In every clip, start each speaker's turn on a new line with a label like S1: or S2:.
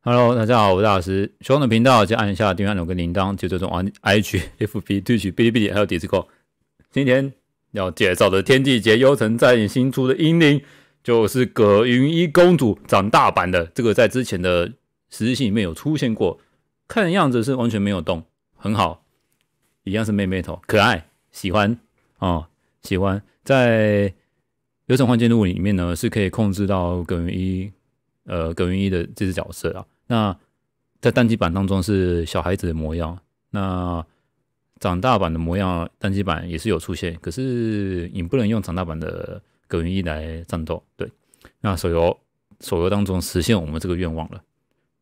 S1: Hello，大家好，我是老师。喜欢的频道就按一下订阅钮跟铃铛，就这种玩 IGFB 对取哔哩哔哩还有 Discord。今天要介绍的《天地劫幽城在你新出的英灵，就是葛云一公主长大版的。这个在之前的实习里面有出现过，看样子是完全没有动，很好。一样是妹妹头，可爱，喜欢啊，喜欢。在《幽城幻境录》里面呢，是可以控制到葛云一。呃，葛云逸的这只角色啊，那在单机版当中是小孩子的模样，那长大版的模样，单机版也是有出现，可是你不能用长大版的葛云逸来战斗。对，那手游手游当中实现我们这个愿望了，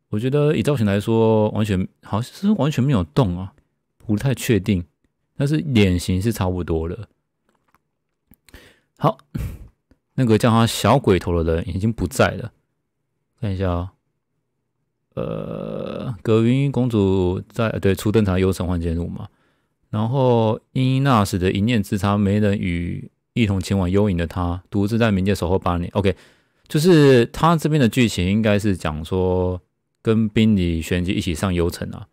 S1: 我觉得以造型来说，完全好像是完全没有动啊，不太确定，但是脸型是差不多了。好，那个叫他小鬼头的人已经不在了。看一下，呃，葛云英公主在对初登场幽城幻剑录》嘛，然后英英那时的一念之差，没能与一同前往幽影的她，独自在冥界守候八年。OK，就是他这边的剧情应该是讲说跟冰女玄机一起上幽城啊，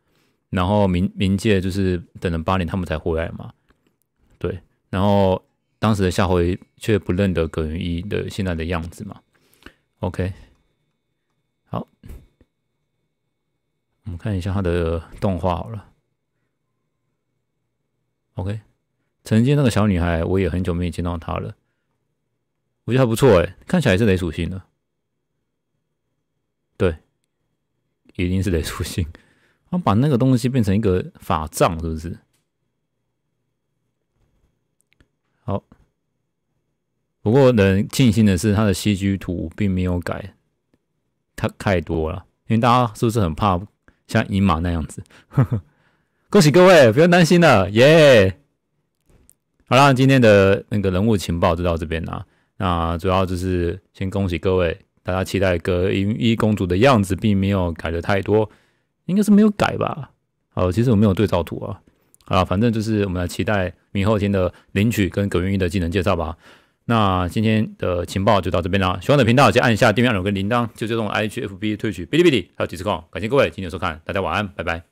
S1: 然后冥冥界就是等了八年，他们才回来嘛。对，然后当时的夏侯惇却不认得葛云依的现在的样子嘛。OK。好，我们看一下它的动画好了。OK，曾经那个小女孩，我也很久没有见到她了。我觉得还不错哎，看起来是雷属性的。对，一定是雷属性。他把那个东西变成一个法杖，是不是？好，不过能庆幸的是，他的 CG 图并没有改。太多了，因为大家是不是很怕像银马那样子？恭喜各位，不用担心了，耶！好啦，今天的那个人物情报就到这边了。那主要就是先恭喜各位，大家期待葛云一公主的样子并没有改的太多，应该是没有改吧？好，其实我没有对照图啊。啊，反正就是我们来期待明后天的领取跟葛云一的技能介绍吧。那今天的情报就到这边了，喜欢的频道就按一下订阅按钮跟铃铛，就这种 I H F B 推取哔哩哔哩还有 Discord，感谢各位今天的收看，大家晚安，拜拜。